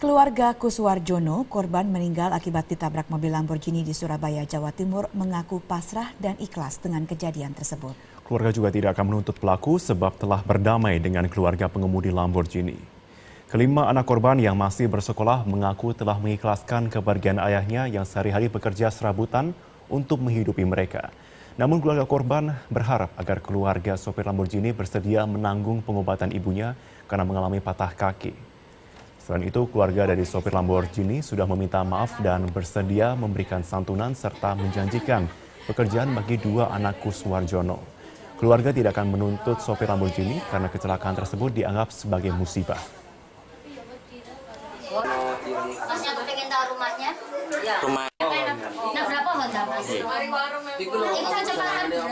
Keluarga Kuswarjono, korban meninggal akibat ditabrak mobil Lamborghini di Surabaya, Jawa Timur, mengaku pasrah dan ikhlas dengan kejadian tersebut. Keluarga juga tidak akan menuntut pelaku sebab telah berdamai dengan keluarga pengemudi Lamborghini. Kelima anak korban yang masih bersekolah mengaku telah mengikhlaskan kepergian ayahnya yang sehari-hari bekerja serabutan untuk menghidupi mereka. Namun keluarga korban berharap agar keluarga sopir Lamborghini bersedia menanggung pengobatan ibunya karena mengalami patah kaki. Selain itu, keluarga dari sopir Lamborghini sudah meminta maaf dan bersedia memberikan santunan serta menjanjikan pekerjaan bagi dua anak Kuswarjono. Keluarga tidak akan menuntut sopir Lamborghini karena kecelakaan tersebut dianggap sebagai musibah. rumahnya? Ya. Rumahnya. Nah, berapa